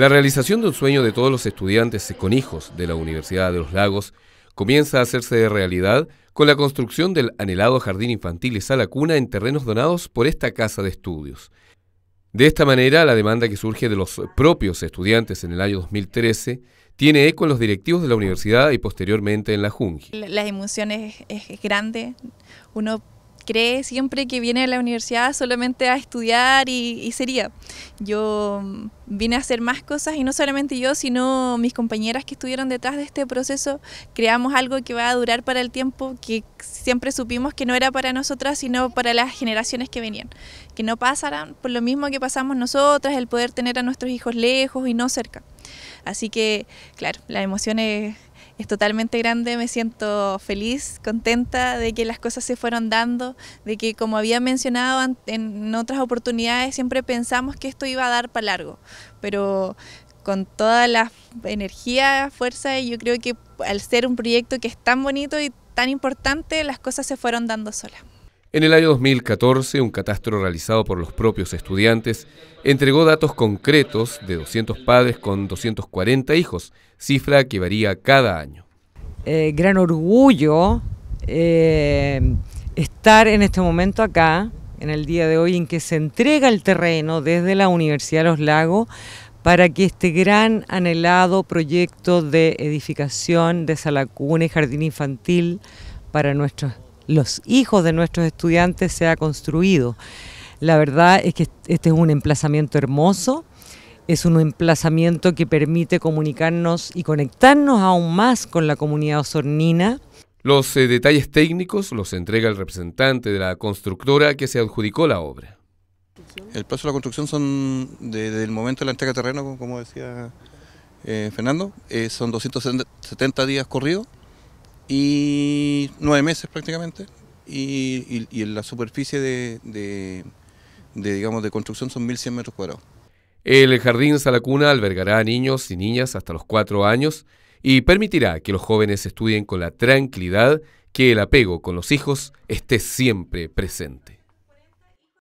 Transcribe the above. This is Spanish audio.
La realización de un sueño de todos los estudiantes con hijos de la Universidad de los Lagos comienza a hacerse de realidad con la construcción del anhelado jardín infantil y sala cuna en terrenos donados por esta casa de estudios. De esta manera, la demanda que surge de los propios estudiantes en el año 2013 tiene eco en los directivos de la universidad y posteriormente en la Junji. La, es grande. Uno cree siempre que viene a la universidad solamente a estudiar y, sería. Yo vine a hacer más cosas y no solamente yo, sino mis compañeras que estuvieron detrás de este proceso, creamos algo que va a durar para el tiempo, que siempre supimos que no era para nosotras, sino para las generaciones que venían, que no pasaran por lo mismo que pasamos nosotras, el poder tener a nuestros hijos lejos y no cerca. Así que, claro, la emoción es es totalmente grande, me siento feliz, contenta de que las cosas se fueron dando, de que como había mencionado en otras oportunidades, siempre pensamos que esto iba a dar para largo, pero con toda la energía, fuerza, y yo creo que al ser un proyecto que es tan bonito y tan importante, las cosas se fueron dando solas. En el año 2014, un catastro realizado por los propios estudiantes entregó datos concretos de 200 padres con 240 hijos, cifra que varía cada año. Eh, gran orgullo eh, estar en este momento acá, en el día de hoy, en que se entrega el terreno desde la Universidad de Los Lagos para que este gran anhelado proyecto de edificación de salacuna y jardín infantil para nuestros los hijos de nuestros estudiantes se ha construido. La verdad es que este es un emplazamiento hermoso, es un emplazamiento que permite comunicarnos y conectarnos aún más con la comunidad osornina. Los eh, detalles técnicos los entrega el representante de la constructora que se adjudicó la obra. El plazo de la construcción son, desde el momento de la entrega de terreno, como decía eh, Fernando, eh, son 270 días corridos y nueve meses prácticamente. Y, en la superficie de, digamos, de construcción son 1.100 metros cuadrados. El Jardín Salacuna albergará a niños y niñas hasta los cuatro años y permitirá que los jóvenes estudien con la tranquilidad que el apego con los hijos esté siempre presente.